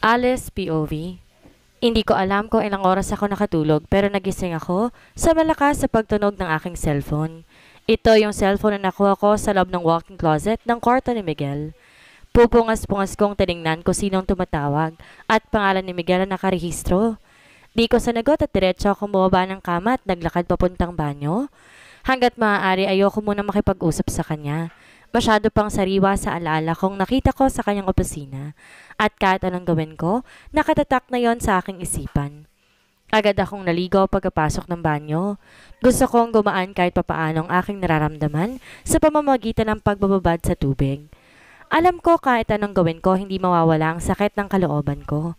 Alice POV Hindi ko alam kung ilang oras ako nakatulog pero nagising ako sa malakas sa pagtunog ng aking cellphone. Ito yung cellphone na nakuha ko sa loob ng walking closet ng kwarto ni Miguel. Pupungas-pungas kong tinignan kung sinong tumatawag at pangalan ni Miguel na nakarehistro. Di ko sanagot at diretso ako bumaba ng kama at naglakad papuntang banyo. Hanggat maaari ayoko muna makipag-usap sa kanya. Masyado pang sariwa sa alaala kong nakita ko sa kanyang opisina. At kahit anong gawin ko, nakatatak na yon sa aking isipan. Agad akong naligaw pagkapasok ng banyo. Gusto kong gumaan kahit papaano ang aking nararamdaman sa pamamagitan ng pagbababad sa tubig. Alam ko kahit anong gawin ko, hindi mawawala ang sakit ng kalooban ko.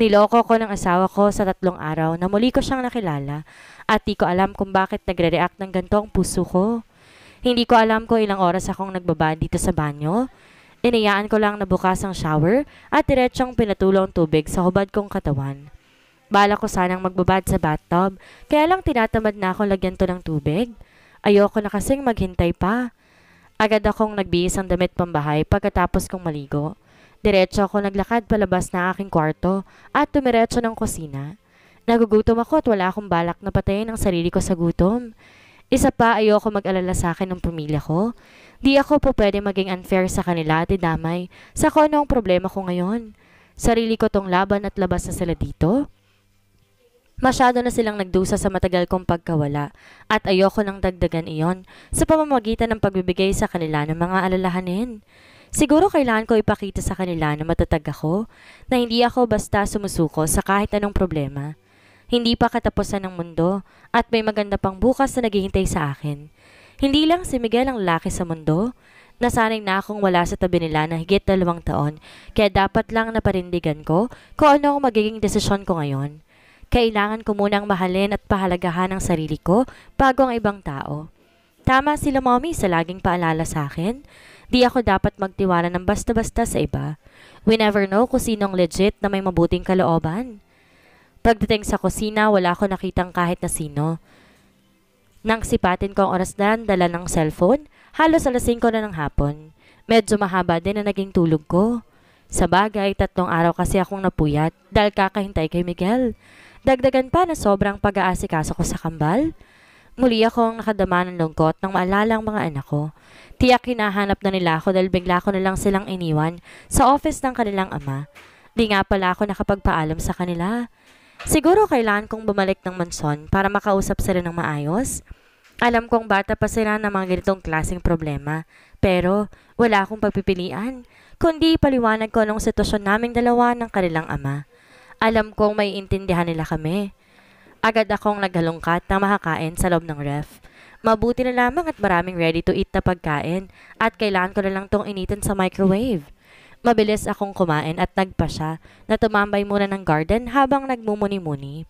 Niloko ko ng asawa ko sa tatlong araw na muli ko siyang nakilala at di ko alam kung bakit nagre-react ng ganito ang puso ko. Hindi ko alam kung ilang oras akong nagbaba dito sa banyo. Inayaan ko lang na bukas ang shower at diretsyong pinatulong tubig sa hubad kong katawan. Bala ko sanang magbabad sa bathtub, kaya lang tinatamad na akong lagyan to ng tubig. Ayoko na kasing maghintay pa. Agad akong nagbihis ng damit pambahay pagkatapos kong maligo. Diretso ako naglakad palabas ng aking kwarto at tumiretso ng kusina. Nagugutom ako at wala akong balak na patayin ang sarili ko sa gutom. Isa pa, ayoko mag-alala sa akin ng pamilya ko. Di ako po pwede maging unfair sa kanila at idamay sa kung anong problema ko ngayon. Sarili ko tong laban at labas na sila dito. Masyado na silang nagdusa sa matagal kong pagkawala at ayoko nang dagdagan iyon sa pamamagitan ng pagbibigay sa kanila ng mga alalahanin. Siguro kailangan ko ipakita sa kanila na matatag ako, na hindi ako basta sumusuko sa kahit anong problema. Hindi pa katapusan ng mundo at may maganda pang bukas na naghihintay sa akin. Hindi lang si Miguel ang laki sa mundo. Nasanay na akong wala sa tabi nila na higit dalawang taon kaya dapat lang naparindigan ko kung ano ang magiging desisyon ko ngayon. Kailangan ko munang mahalin at pahalagahan ang sarili ko bago ang ibang tao. Tama sila mommy sa laging paalala sa akin. Di ako dapat magtiwala ng basta-basta sa iba. We never know kung sinong legit na may mabuting kalooban. Pagdating sa kusina, wala ko nakitang kahit na sino. Nang sipatin ko ang oras na dala ng cellphone, halos alas 5 na ng hapon. Medyo mahaba din na naging tulog ko. Sa bagay, tatlong araw kasi akong napuyat dahil kakahintay kay Miguel. Dagdagan pa na sobrang pag-aasikaso ko sa kambal. Muli akong nakadama ng lungkot nang maalala ang mga anak ko. Tiyak hinahanap na nila ako dahil bigla ko na lang silang iniwan sa office ng kanilang ama. Di nga pala ako nakapagpaalam sa kanila. Siguro kailan kong bumalik ng manson para makausap sila ng maayos? Alam kong bata pa sila ng mga ganitong klaseng problema, pero wala akong pagpipilian, kundi paliwanag ko anong sitwasyon naming dalawa ng kanilang ama. Alam kong may intindihan nila kami. Agad akong naghalungkat na makakain sa loob ng ref. Mabuti na lamang at maraming ready-to-eat na pagkain at kailangan ko na lang tong initin sa microwave. Mabilis akong kumain at nagpa siya na tumambay muna ng garden habang nagmumuni-muni.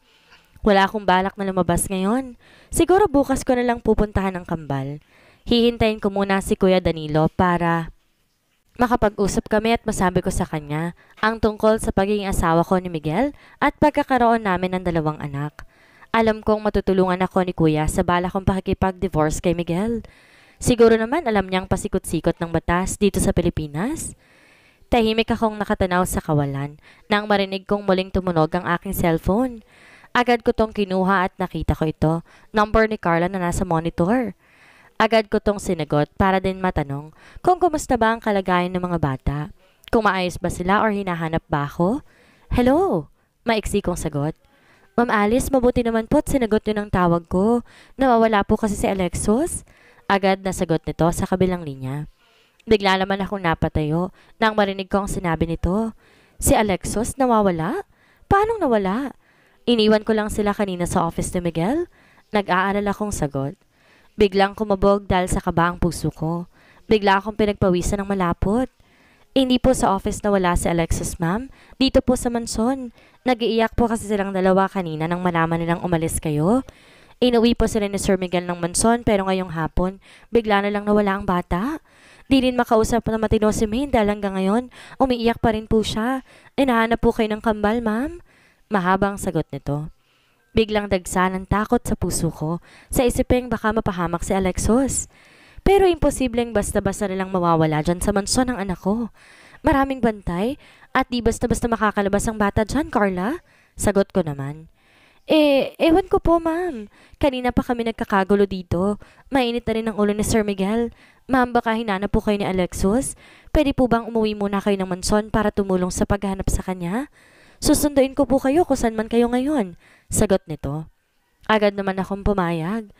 Wala akong balak na lumabas ngayon. Siguro bukas ko na lang pupuntahan ng kambal. Hihintayin ko muna si Kuya Danilo para makapag-usap kami at masabi ko sa kanya ang tungkol sa pagiging asawa ko ni Miguel at pagkakaroon namin ng dalawang anak. Alam kong matutulungan ako ni Kuya sa bala kong pakikipag-divorce kay Miguel. Siguro naman alam niyang pasikot-sikot ng batas dito sa Pilipinas. Tahimik akong nakatanaw sa kawalan nang marinig kong muling tumunog ang aking cellphone. Agad ko tong kinuha at nakita ko ito, number ni Carla na nasa monitor. Agad ko tong sinagot para din matanong kung kumusta ba ang kalagayan ng mga bata. Kung maayos ba sila or hinahanap ba ako? Hello! Maiksi kong sagot. Ma'am Alice, mabuti naman po at sinagot niyo ng tawag ko. Nawawala po kasi si Alexos. Agad na sagot nito sa kabilang linya. Bigla naman akong napatayo nang marinig ko ang sinabi nito. Si Alexos nawawala? Paanong nawala? Iniwan ko lang sila kanina sa office ni Miguel. Nag-aaral akong sagot. Biglang kumabog dahil sa kaba ang puso ko. Bigla akong pinagpawisan ng malapot. Hindi po sa office nawala si Alexos, ma'am. Dito po sa mansion. Nag-iiyak po kasi silang dalawa kanina nang malaman nilang umalis kayo. Inuwi po sila ni Sir Miguel ng mansion pero ngayong hapon, bigla na lang nawala ang bata. Di rin makausap na matino si May dahil hanggang ngayon, umiiyak pa rin po siya. Inahanap po kayo ng kambal, ma'am? Mahabang sagot nito. Biglang dagsa ng takot sa puso ko sa isipeng baka mapahamak si Alexos. Pero imposibleng basta-basta nilang mawawala dyan sa mansyon ng anak ko. Maraming bantay at di basta-basta makakalabas ang bata dyan, Carla? Sagot ko naman. Eh, ewan ko po, ma'am. Kanina pa kami nagkakagulo dito. Mainit na rin ang ulo ni Sir Miguel. Ma'am, baka hinanap po kayo ni Alexus. Pwede po bang umuwi muna kayo ng mansyon para tumulong sa paghanap sa kanya? Susunduin ko po kayo kung saan man kayo ngayon. Sagot nito. Agad naman akong pumayag.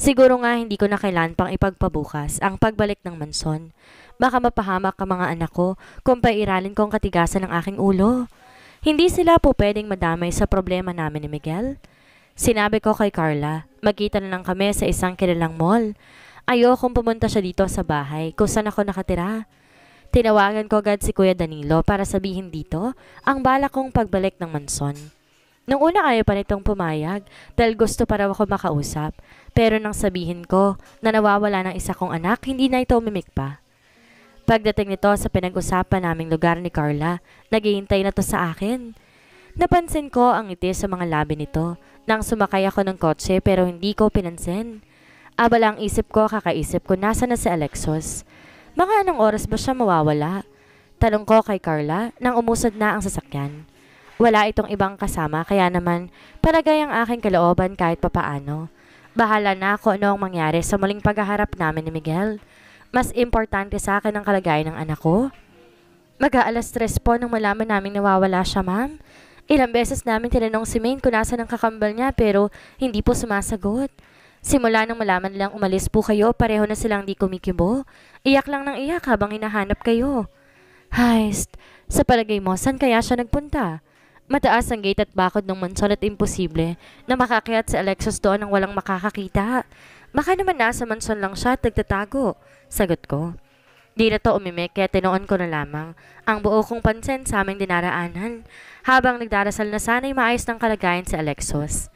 Siguro nga hindi ko na kailan pang ipagpabukas ang pagbalik ng manson. Baka mapahamak ka mga anak ko kung pairalin ko ang katigasan ng aking ulo. Hindi sila po pwedeng madamay sa problema namin ni Miguel. Sinabi ko kay Carla, magkita na lang kami sa isang kilalang mall. Ayokong pumunta siya dito sa bahay kung saan ako nakatira. Tinawagan ko agad si Kuya Danilo para sabihin dito ang balak kong pagbalik ng manson. Nung una ayaw pa nitong pumayag dahil gusto pa raw ako makausap. Pero nang sabihin ko na nawawala ng isa kong anak, hindi na ito umimik pa. Pagdating nito sa pinag-usapan naming lugar ni Carla, naghihintay na to sa akin. Napansin ko ang ite sa mga labi nito nang sumakay ako ng kotse pero hindi ko pinansin. Abala ang isip ko, kakaisip ko, nasa na si Alexos? Mga anong oras ba siya mawawala? Tanong ko kay Carla nang umusad na ang sasakyan. Wala itong ibang kasama kaya naman palagay ang aking kalooban kahit papaano. Bahala na ako noong ano mangyari sa muling pagharap namin ni Miguel. Mas importante sa akin ang kalagayan ng anak ko. Mag-aalas tres po nang malaman namin nawawala siya, ma'am. Ilang beses namin tinanong si Maine kung nasa ng kakambal niya pero hindi po sumasagot. Simula nang malaman nilang umalis po kayo, pareho na silang di kumikibo. Iyak lang ng iyak habang hinahanap kayo. Heist, sa palagay mo, saan kaya siya nagpunta? Mataas ang gate at bakod ng mansyon at imposible na makakyat si Alexis doon nang walang makakakita. Baka naman nasa mansyon lang siya at nagtatago. Sagot ko. Di na to umimik kaya tinoon ko na lamang ang buo kong pansin sa aming dinaraanan habang nagdarasal na sana'y maayos ng kalagayan si Alexis.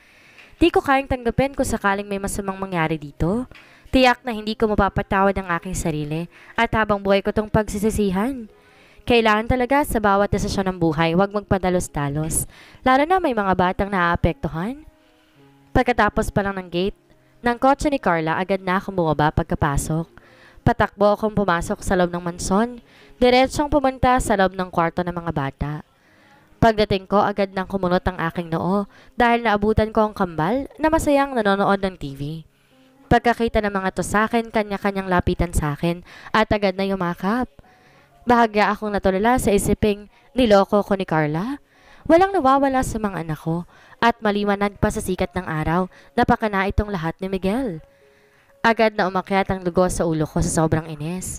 Di ko kayang tanggapin kung sakaling may masamang mangyari dito. Tiyak na hindi ko mapapatawad ang aking sarili at habang buhay ko itong pagsisisihan. Kailangan talaga sa bawat desisyon ng buhay, huwag magpadalos-dalos, lalo na may mga batang naaapektuhan. Pagkatapos pa lang ng gate, ng kotse ni Carla agad na akong bumaba pagkapasok. Patakbo akong pumasok sa loob ng manson, diretsyong pumunta sa loob ng kwarto ng mga bata. Pagdating ko, agad nang kumunot ang aking noo dahil naabutan ko ang kambal na masayang nanonood ng TV. Pagkakita ng mga to sa akin, kanya-kanyang lapitan sa akin at agad na yumakap. Bahagya akong natulala sa isiping niloko ko ni Carla. Walang nawawala sa mga anak ko at maliwanag pa sa sikat ng araw, napakana itong lahat ni Miguel. Agad na umakyat ang lugo sa ulo ko sa sobrang inis.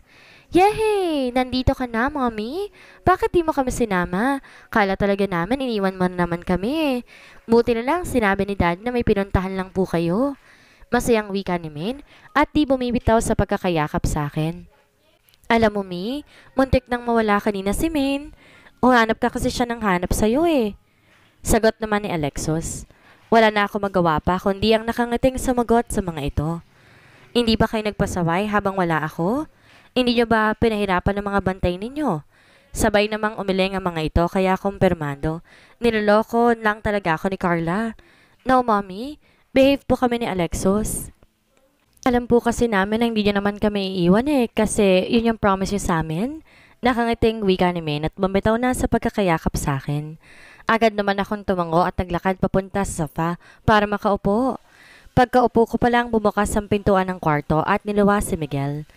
Yehey! Nandito ka na, mommy? Bakit di mo kami sinama? Kala talaga namin iniwan mo na naman kami. Eh. Buti na lang sinabi ni dad na may pinuntahan lang po kayo. Masayang wika ni Min at di bumibitaw sa pagkakayakap sa akin. Alam mo, Mi, muntik nang mawala kanina si Min. O hanap ka kasi siya ng hanap sa'yo eh. Sagot naman ni Alexos. Wala na ako magawa pa kundi ang nakangating sumagot sa mga ito. Hindi ba kayo nagpasaway habang wala ako? Hindi nyo ba pinahirapan ng mga bantay ninyo? Sabay namang umiling ang mga ito kaya kumpirmando. Niloloko lang talaga ako ni Carla. No, mommy. Behave po kami ni Alexos. Alam po kasi namin na hindi nyo naman kami iiwan eh kasi yun yung promise nyo sa amin. Nakangiting wika ni Maine at bumitaw na sa pagkakayakap sa akin. Agad naman akong tumango at naglakad papunta sa sofa para makaupo. Pagkaupo ko palang bumukas ang pintuan ng kwarto at niluwas si Miguel.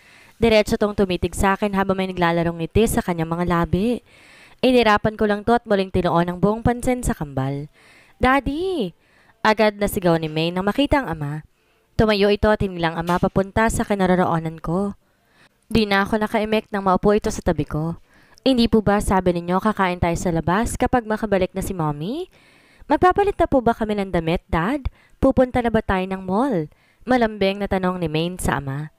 Diretso tong tumitig sa akin habang may naglalarong ngiti sa kanyang mga labi. Inirapan ko lang to at muling tinoon ang buong pansin sa kambal. Daddy! Agad na sigaw ni May nang makita ang ama. Tumayo ito at hinilang ama papunta sa kinaroroonan ko. Di na ako naka nang maupo ito sa tabi ko. Hindi po ba sabi ninyo kakain tayo sa labas kapag makabalik na si mommy? Magpapalit na po ba kami ng damit, dad? Pupunta na ba tayo ng mall? Malambing na tanong ni Maine sa ama.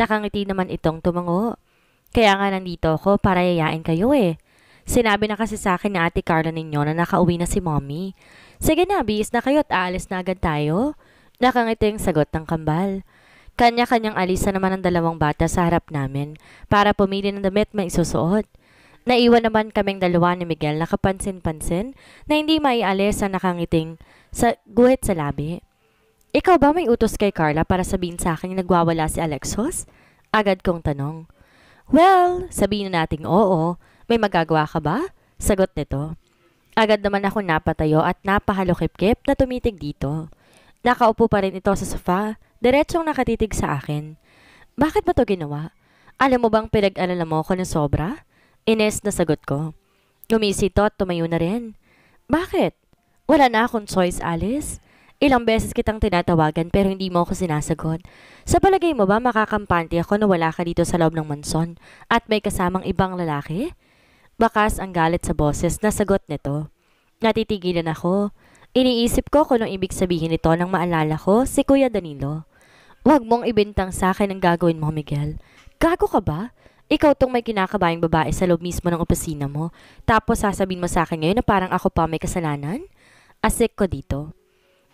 Nakangiti naman itong tumango. Kaya nga nandito ako para yayain kayo eh. Sinabi na kasi sa akin ni Ate Carla ninyo na nakauwi na si Mommy. Sige na, bihis na kayo at aalis na agad tayo. Nakangiting sagot ng kambal. Kanya-kanyang alisa naman ang dalawang bata sa harap namin para pumili ng damit may isusuot. Naiwan naman kaming dalawa ni Miguel nakapansin pansin na hindi maialis ang nakangiting sa guhit sa labi. Ikaw ba may utos kay Carla para sabihin sa akin nagwawala si Alexos? Agad kong tanong. Well, sabihin na nating oo. May magagawa ka ba? Sagot nito. Agad naman ako napatayo at napahalokip-kip na tumitig dito. Nakaupo pa rin ito sa sofa, diretsong nakatitig sa akin. Bakit ba to ginawa? Alam mo bang pinag-alala mo ako ng sobra? Ines na sagot ko. Lumisito at tumayo na rin. Bakit? Wala na akong choice, Alice. Ilang beses kitang tinatawagan pero hindi mo ako sinasagot. Sa palagay mo ba makakampante ako na wala ka dito sa loob ng mansyon at may kasamang ibang lalaki? Bakas ang galit sa boses na sagot nito. Natitigilan ako. Iniisip ko kung anong ibig sabihin nito nang maalala ko si Kuya Danilo. Huwag mong ibintang sa akin ang gagawin mo, Miguel. Gago ka ba? Ikaw tong may kinakabayang babae sa loob mismo ng opisina mo, tapos sasabihin mo sa akin ngayon na parang ako pa may kasalanan? Asik ko dito.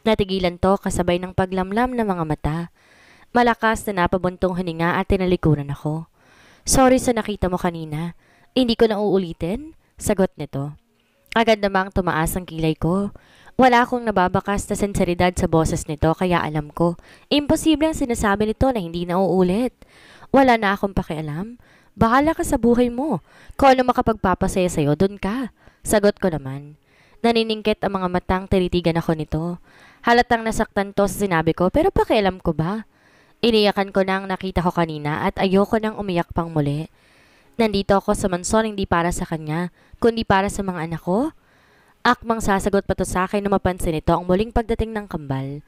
Natigilan to kasabay ng paglamlam ng mga mata. Malakas na napabuntong hininga at tinalikuran ako. Sorry sa nakita mo kanina. Hindi ko na uulitin? Sagot nito. Agad namang tumaas ang kilay ko. Wala akong nababakas na sinseridad sa boses nito kaya alam ko, imposible ang sinasabi nito na hindi na uulit. Wala na akong pakialam. Bahala ka sa buhay mo. Kung ano makapagpapasaya sa'yo, doon ka. Sagot ko naman. Naniningkit ang mga matang tinitigan ako nito. Halatang nasaktan to sa sinabi ko pero pakialam ko ba? Iniyakan ko na ang nakita ko kanina at ayoko nang umiyak pang muli. Nandito ako sa mansyon hindi para sa kanya, kundi para sa mga anak ko. Akmang sasagot pa to sa akin na mapansin nito ang muling pagdating ng kambal.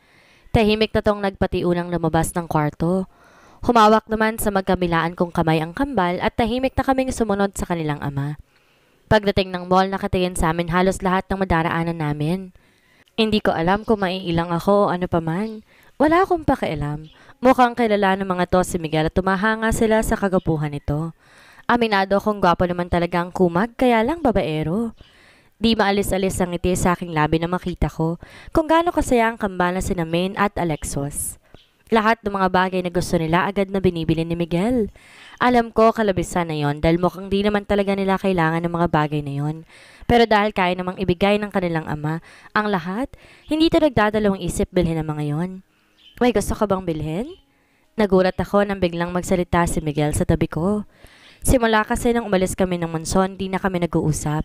Tahimik na tong nagpatiunang lumabas ng kwarto. Humawak naman sa magkamilaan kong kamay ang kambal at tahimik na kaming sumunod sa kanilang ama. Pagdating ng mall, nakatingin sa amin halos lahat ng madaraanan namin. Hindi ko alam kung maiilang ako ano pa man. Wala akong pakialam. Mukhang kilala ng mga to si Miguel at tumahanga sila sa kagapuhan nito. Aminado akong gwapo naman talaga ang kumag, kaya lang babaero. Di maalis-alis ang ngiti sa aking labi na makita ko kung gaano kasaya ang kambala si Main at Alexos. Lahat ng mga bagay na gusto nila agad na binibili ni Miguel. Alam ko, kalabisan na yon dahil mukhang di naman talaga nila kailangan ng mga bagay na yon. Pero dahil kaya namang ibigay ng kanilang ama ang lahat, hindi ito nagdadalawang isip bilhin ang mga yon. May gusto ka bang bilhin? Nagulat ako nang biglang magsalita si Miguel sa tabi ko. Simula kasi nang umalis kami ng mansyon, di na kami nag-uusap.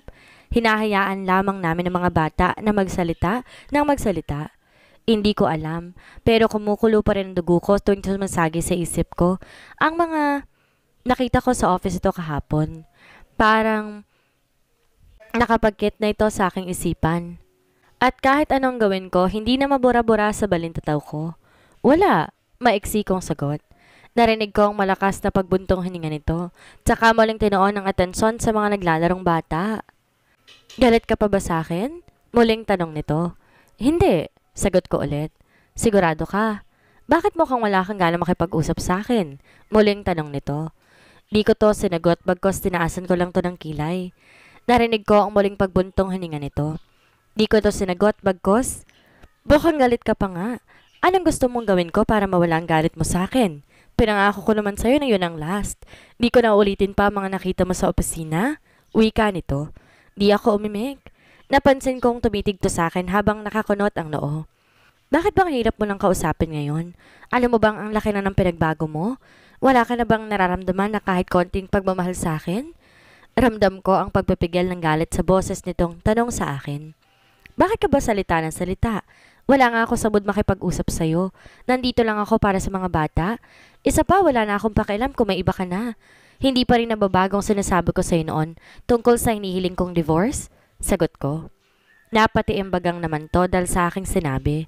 Hinahayaan lamang namin ng mga bata na magsalita nang magsalita. Hindi ko alam, pero kumukulo pa rin ang dugo ko tuwing sumasagi sa isip ko. Ang mga nakita ko sa office ito kahapon. Parang nakapagkit na ito sa aking isipan. At kahit anong gawin ko, hindi na mabura-bura sa balintataw ko. Wala, maiksi kong sagot. Narinig ko ang malakas na pagbuntong hininga nito, tsaka muling tinoon ang atensyon sa mga naglalarong bata. Galit ka pa ba sa akin? Muling tanong nito. Hindi, sagot ko ulit. Sigurado ka. Bakit mukhang wala kang gana makipag-usap sa akin? Muling tanong nito. Di ko to sinagot bagkos tinaasan ko lang to ng kilay. Narinig ko ang muling pagbuntong hininga nito. Di ko to sinagot bagkos. Bukang galit ka pa nga. Anong gusto mong gawin ko para mawala ang galit mo sa akin? Pinangako ko naman sa'yo na yun ang last. Di ko na ulitin pa mga nakita mo sa opisina. Uwi ka nito. Di ako umimik. Napansin kong tumitig to sa akin habang nakakunot ang noo. Bakit bang hirap mo nang kausapin ngayon? Alam mo bang ang laki na ng pinagbago mo? Wala ka na bang nararamdaman na kahit konting pagmamahal sa akin? Ramdam ko ang pagpipigil ng galit sa boses nitong tanong sa akin. Bakit ka ba salita ng salita? Wala nga ako sabod makipag-usap sa'yo. Nandito lang ako para sa mga bata. Isa pa, wala na akong pakialam kung may iba ka na. Hindi pa rin nababagong sinasabi ko sa'yo noon tungkol sa hinihiling kong divorce? Sagot ko. Napatiimbagang naman to dahil sa aking sinabi.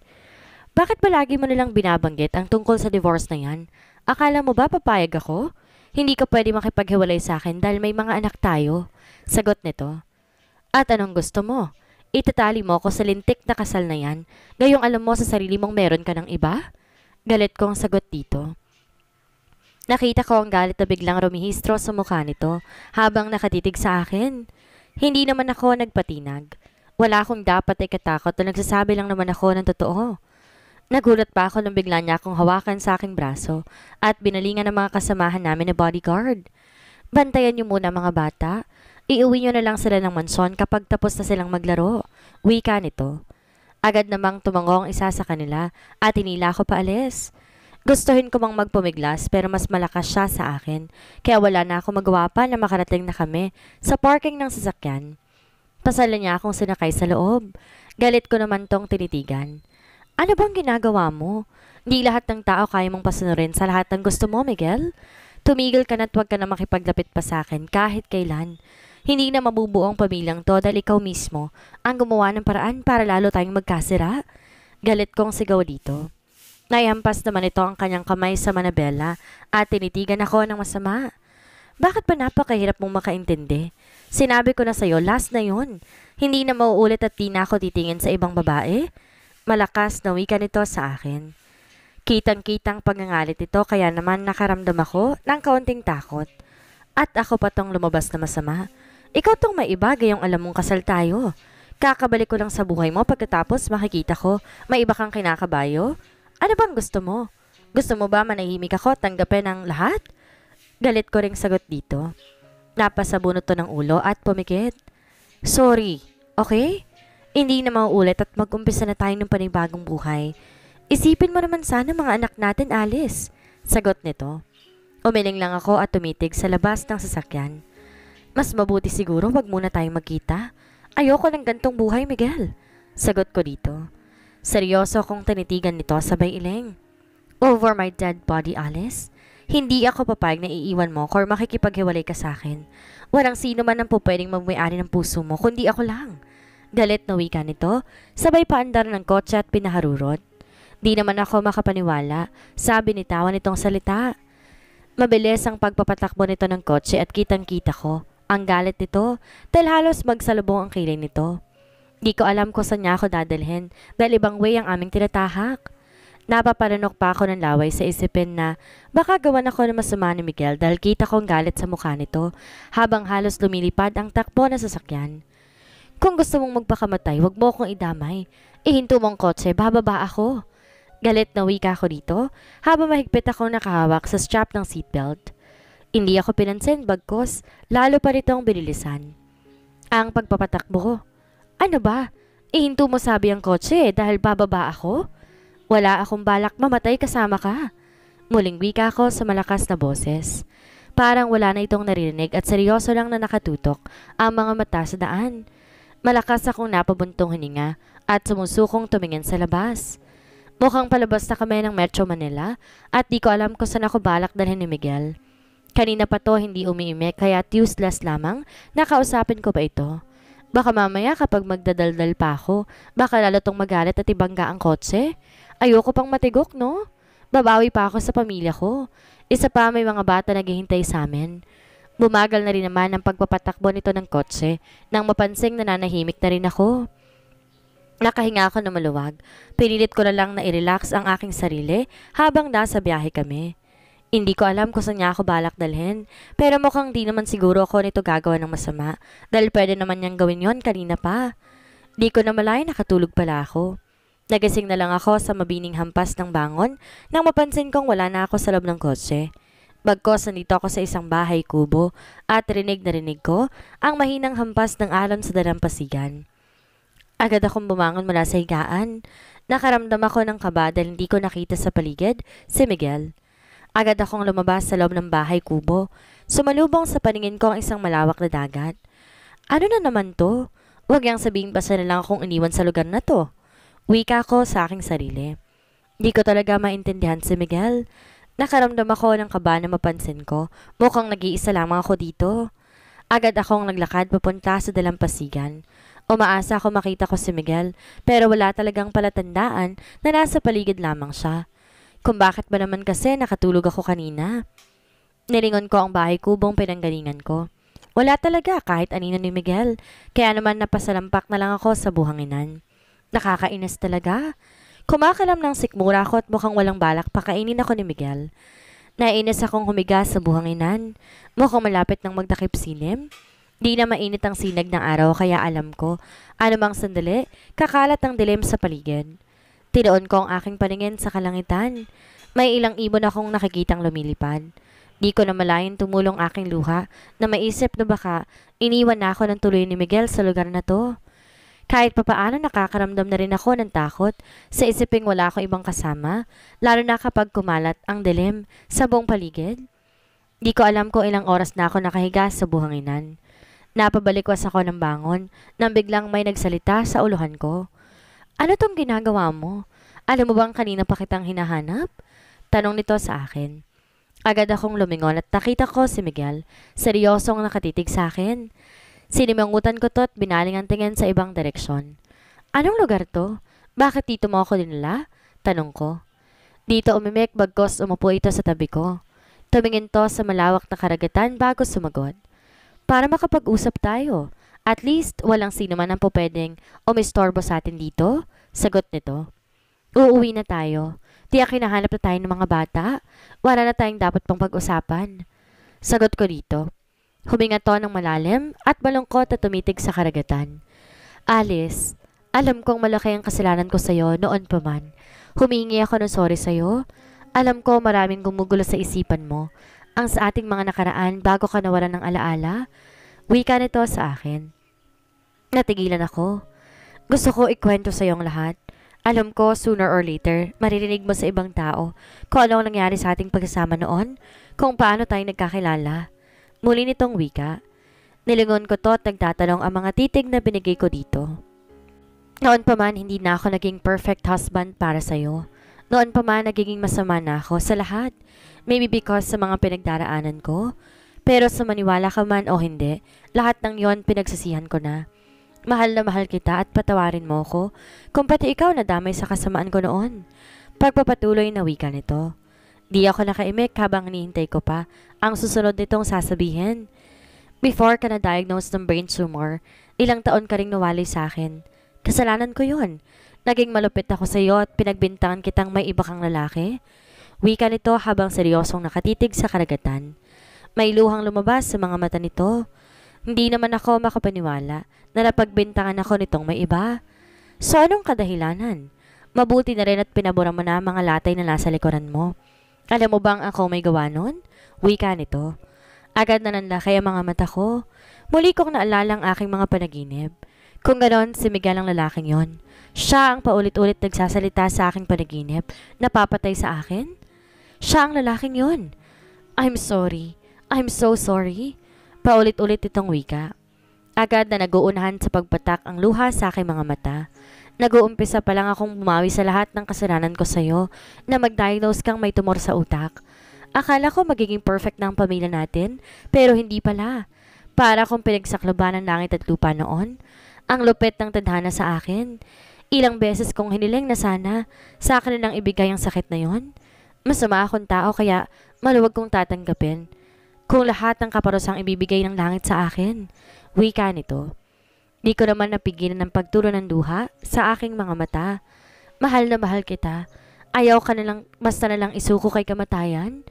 Bakit ba lagi mo nilang binabanggit ang tungkol sa divorce na yan? Akala mo ba papayag ako? Hindi ka pwede makipaghiwalay sa akin dahil may mga anak tayo. Sagot nito. At anong gusto mo? Itatali mo ako sa lintik na kasal na yan, gayong alam mo sa sarili mong meron ka ng iba? Galit kong sagot dito. Nakita ko ang galit na biglang rumihistro sa mukha nito habang nakatitig sa akin. Hindi naman ako nagpatinag. Wala akong dapat ay katakot na nagsasabi lang naman ako ng totoo. Nagulat pa ako nung bigla niya akong hawakan sa aking braso at binalingan ng mga kasamahan namin na bodyguard. Bantayan niyo muna mga bata. Iuwi niyo na lang sila ng manson kapag tapos na silang maglaro. Wika nito. Agad namang tumango ang isa sa kanila at hinila ko paalis. Gustuhin ko mang magpumiglas pero mas malakas siya sa akin kaya wala na ako magawa pa na makarating na kami sa parking ng sasakyan. Pasalan niya akong sinakay sa loob. Galit ko naman tong tinitigan. Ano bang ginagawa mo? Hindi lahat ng tao kaya mong pasunurin sa lahat ng gusto mo, Miguel. Tumigil ka na at huwag ka na makipaglapit pa sa akin kahit kailan. Hindi na mabubuo ang pamilyang to dahil ikaw mismo ang gumawa ng paraan para lalo tayong magkasira. Galit kong sigaw dito. Naihampas naman ito ang kanyang kamay sa Manabela at tinitigan ako ng masama. Bakit ba napakahirap mong makaintindi? Sinabi ko na sa'yo, last na yon. Hindi na mauulit at di na ako titingin sa ibang babae malakas na wika nito sa akin. Kitang-kitang pangangalit ito kaya naman nakaramdam ako ng kaunting takot. At ako pa tong lumabas na masama. Ikaw tong maiba gayong alam mong kasal tayo. Kakabalik ko lang sa buhay mo pagkatapos makikita ko may iba kang kinakabayo. Ano bang gusto mo? Gusto mo ba manahimik ako at tanggapin ang lahat? Galit ko ring sagot dito. Napasabunot to ng ulo at pumikit. Sorry, okay? hindi na mauulit at mag-umpisa na tayo ng panibagong buhay. Isipin mo naman sana mga anak natin, Alice. Sagot nito. Umiling lang ako at tumitig sa labas ng sasakyan. Mas mabuti siguro wag muna tayong magkita. Ayoko ng gantong buhay, Miguel. Sagot ko dito. Seryoso akong tinitigan nito sabay iling. Over my dead body, Alice. Hindi ako papayag na iiwan mo or makikipaghiwalay ka sa akin. Walang sino man ang pupwedeng mamayari ng puso mo, kundi ako lang. Galit na wika nito, sabay paandar ng kotse at pinaharurot. Di naman ako makapaniwala, sabi ni Tawa nitong salita. Mabilis ang pagpapatakbo nito ng kotse at kitang-kita ko. Ang galit nito, dahil halos magsalubong ang kilay nito. Di ko alam kung saan niya ako dadalhin dahil ibang way ang aming tinatahak. Napaparanok pa ako ng laway sa isipin na baka gawan ako ng masama ni Miguel dahil kita kong galit sa mukha nito habang halos lumilipad ang takbo na sasakyan. Kung gusto mong magpakamatay, wag mo akong idamay. Ihinto mong kotse, bababa ako. Galit na wika ko dito habang mahigpit ako nakahawak sa strap ng seatbelt. Hindi ako pinansin bagkos, lalo pa rito ang binilisan. Ang pagpapatakbo ko. Ano ba? Ihinto mo sabi ang kotse eh, dahil bababa ako? Wala akong balak mamatay kasama ka. Muling wika ko sa malakas na boses. Parang wala na itong narinig at seryoso lang na nakatutok ang mga mata sa daan. Malakas akong napabuntong hininga at sumusukong tumingin sa labas. Mukhang palabas na kami ng Metro Manila at di ko alam kung saan ako balak dalhin ni Miguel. Kanina pa to hindi umiime kaya useless lamang nakausapin ko pa ito. Baka mamaya kapag magdadaldal pa ako, baka lalatong magalit at ibangga ang kotse. Ayoko pang matigok, no? Babawi pa ako sa pamilya ko. Isa pa may mga bata naghihintay sa amin. Bumagal na rin naman ang pagpapatakbo nito ng kotse nang mapansing nananahimik na rin ako. Nakahinga ako na maluwag. Pinilit ko na lang na i-relax ang aking sarili habang nasa biyahe kami. Hindi ko alam kung saan niya ako balak dalhin, pero mukhang di naman siguro ako nito gagawa ng masama dahil pwede naman niyang gawin yon kanina pa. Di ko na malay nakatulog pala ako. Nagising na lang ako sa mabining hampas ng bangon nang mapansin kong wala na ako sa loob ng kotse. Bagkos nandito ako sa isang bahay kubo at rinig na rinig ko ang mahinang hampas ng alon sa dalampasigan. Agad akong bumangon mula sa higaan. Nakaramdam ako ng kaba dahil hindi ko nakita sa paligid si Miguel. Agad akong lumabas sa loob ng bahay kubo. Sumalubong sa paningin ko ang isang malawak na dagat. Ano na naman to? Huwag yang sabihin basta na lang akong iniwan sa lugar na to. Wika ko sa aking sarili. Hindi ko talaga maintindihan si Miguel. Nakaramdam ako ng kaba na mapansin ko. Mukhang nag-iisa lamang ako dito. Agad akong naglakad papunta sa dalampasigan. Umaasa ako makita ko si Miguel, pero wala talagang palatandaan na nasa paligid lamang siya. Kung bakit ba naman kasi nakatulog ako kanina? Nilingon ko ang bahay kubong pinanggalingan ko. Wala talaga kahit anino ni Miguel, kaya naman napasalampak na lang ako sa buhanginan. Nakakainis talaga. Kumakalam ng sikmura ko at mukhang walang balak pakainin ako ni Miguel. Nainis akong humiga sa buhanginan. Mukhang malapit ng magtakip sinem. Di na mainit ang sinag ng araw kaya alam ko, anumang sandali, kakalat ang dilim sa paligid. Tinoon ko ang aking paningin sa kalangitan. May ilang ibon akong nakikitang lumilipad. Di ko na malayan tumulong aking luha na maisip na baka iniwan na ako ng tuloy ni Miguel sa lugar na to. Kahit papaano nakakaramdam na rin ako ng takot sa isiping wala akong ibang kasama, lalo na kapag kumalat ang dilim sa buong paligid. Di ko alam kung ilang oras na ako nakahiga sa buhanginan. Napabalikwas ako ng bangon nang biglang may nagsalita sa uluhan ko. Ano tong ginagawa mo? Alam mo bang kanina pa kitang hinahanap? Tanong nito sa akin. Agad akong lumingon at nakita ko si Miguel, seryosong nakatitig sa akin. Sinimangutan ko to binaling ang tingin sa ibang direksyon. Anong lugar to? Bakit dito mo ako dinala? Tanong ko. Dito umimik bagkos umupo ito sa tabi ko. Tumingin to sa malawak na karagatan bago sumagot. Para makapag-usap tayo. At least walang sino man ang pupedeng umistorbo sa atin dito. Sagot nito. Uuwi na tayo. Tiyak hinahanap na tayo ng mga bata. Wala na tayong dapat pang pag-usapan. Sagot ko dito. Huminga to ng malalim at malungkot na tumitig sa karagatan. Alice, alam kong malaki ang kasalanan ko sa'yo noon pa man. Humingi ako ng sorry sa'yo. Alam ko maraming gumugulo sa isipan mo. Ang sa ating mga nakaraan bago ka nawalan ng alaala, wika nito sa akin. Natigilan ako. Gusto ko ikwento sa'yo ang lahat. Alam ko, sooner or later, maririnig mo sa ibang tao kung ano nangyari sa ating pagkasama noon, kung paano tayo nagkakilala. Muli nitong wika. Nilingon ko to at nagtatanong ang mga titig na binigay ko dito. Noon pa man, hindi na ako naging perfect husband para sa'yo. Noon pa man, nagiging masama na ako sa lahat. Maybe because sa mga pinagdaraanan ko. Pero sa maniwala ka man o hindi, lahat ng yon pinagsasihan ko na. Mahal na mahal kita at patawarin mo ko kung pati ikaw nadamay sa kasamaan ko noon. Pagpapatuloy na wika nito. Di ako nakaimik habang hinihintay ko pa ang susunod nitong sasabihin. Before ka na-diagnose ng brain tumor, ilang taon ka rin nawali sa akin. Kasalanan ko yon. Naging malupit ako sa iyo at pinagbintangan kitang may iba kang lalaki. Wika nito habang seryosong nakatitig sa karagatan. May luhang lumabas sa mga mata nito. Hindi naman ako makapaniwala na napagbintangan ako nitong may iba. So anong kadahilanan? Mabuti na rin at pinabura mo na mga latay na nasa likuran mo. Alam mo bang ako may gawa nun? Wika nito. Agad na nanlakay ang mga mata ko. Muli kong naalala ang aking mga panaginip. Kung ganon, si Miguel ang lalaking yon. Siya ang paulit-ulit nagsasalita sa aking panaginip, napapatay sa akin. Siya ang lalaking yon. I'm sorry. I'm so sorry. Paulit-ulit itong wika. Agad na naguunahan sa pagpatak ang luha sa aking mga mata. Nag-uumpisa pa lang akong bumawi sa lahat ng kasalanan ko sa'yo na mag-diagnose kang may tumor sa utak. Akala ko magiging perfect na ang pamilya natin, pero hindi pala. Para kong pinagsakloban ng langit at lupa noon, ang lupet ng tadhana sa akin. Ilang beses kong hiniling na sana sa akin na lang ibigay ang sakit na yon. Masama akong tao kaya maluwag kong tatanggapin. Kung lahat ng kaparosang ibibigay ng langit sa akin, wika nito. Di ko naman napigilan ng pagturo ng duha sa aking mga mata. Mahal na mahal kita. Ayaw ka na lang, basta na lang isuko kay kamatayan.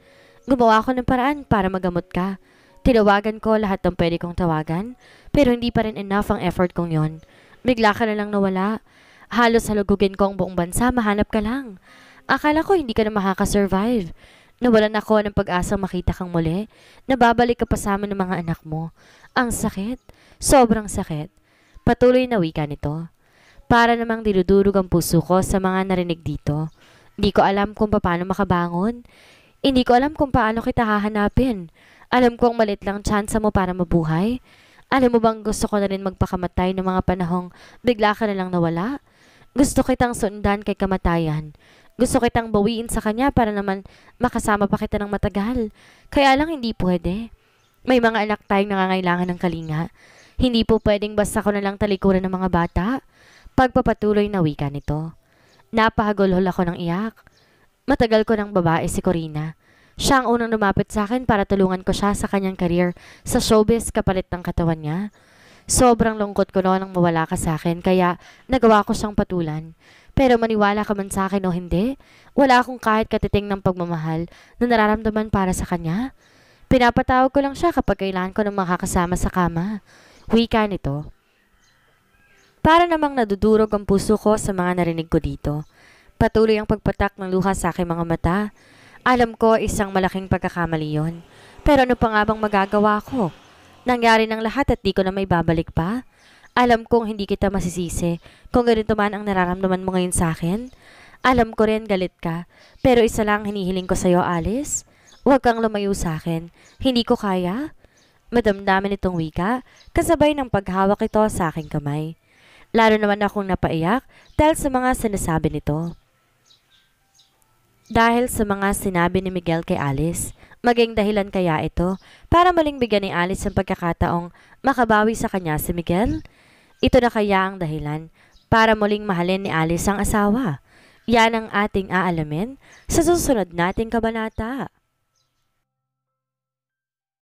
Gumawa ako ng paraan para magamot ka. Tinawagan ko lahat ng pwede kong tawagan, pero hindi pa rin enough ang effort kong yon. Bigla ka na lang nawala. Halos halugugin ko ang buong bansa, mahanap ka lang. Akala ko hindi ka na makakasurvive. Nawalan ako ng pag-asang makita kang muli. Nababalik ka pa sa amin ng mga anak mo. Ang sakit. Sobrang sakit. Patuloy na wika nito. Para namang dinudurog ang puso ko sa mga narinig dito. Hindi ko alam kung paano makabangon. Hindi ko alam kung paano kita hahanapin. Alam kong malit lang tsansa mo para mabuhay. Alam mo bang gusto ko na rin magpakamatay ng mga panahong bigla ka na lang nawala? Gusto kitang sundan kay kamatayan. Gusto kitang bawiin sa kanya para naman makasama pa kita ng matagal. Kaya lang hindi pwede. May mga anak tayong nangangailangan ng kalinga. Hindi po pwedeng basta ko na lang talikuran ng mga bata. Pagpapatuloy na wika nito. Napahagolhol ako ng iyak. Matagal ko ng babae si Corina. Siya ang unang lumapit sa akin para tulungan ko siya sa kanyang career sa showbiz kapalit ng katawan niya. Sobrang lungkot ko noon nang mawala ka sa akin kaya nagawa ko siyang patulan. Pero maniwala ka man sa akin o hindi, wala akong kahit katiting ng pagmamahal na nararamdaman para sa kanya. Pinapatawag ko lang siya kapag kailangan ko ng makakasama sa kama. Wika nito. Para namang nadudurog ang puso ko sa mga narinig ko dito. Patuloy ang pagpatak ng luha sa aking mga mata. Alam ko isang malaking pagkakamali yon. Pero ano pa nga bang magagawa ko? Nangyari ng lahat at di ko na may babalik pa. Alam kong hindi kita masisisi kung ganito man ang nararamdaman mo ngayon sa akin. Alam ko rin galit ka, pero isa lang hinihiling ko sa'yo, Alice. Huwag kang lumayo sa akin. Hindi ko kaya. Madamdamin itong wika, kasabay ng paghawak ito sa aking kamay. Lalo naman akong napaiyak dahil sa mga sinasabi nito. Dahil sa mga sinabi ni Miguel kay Alice, maging dahilan kaya ito para maling bigyan ni Alice ang pagkakataong makabawi sa kanya si Miguel? Ito na kaya ang dahilan para muling mahalin ni Alice ang asawa. Yan ang ating aalamin sa susunod nating kabanata.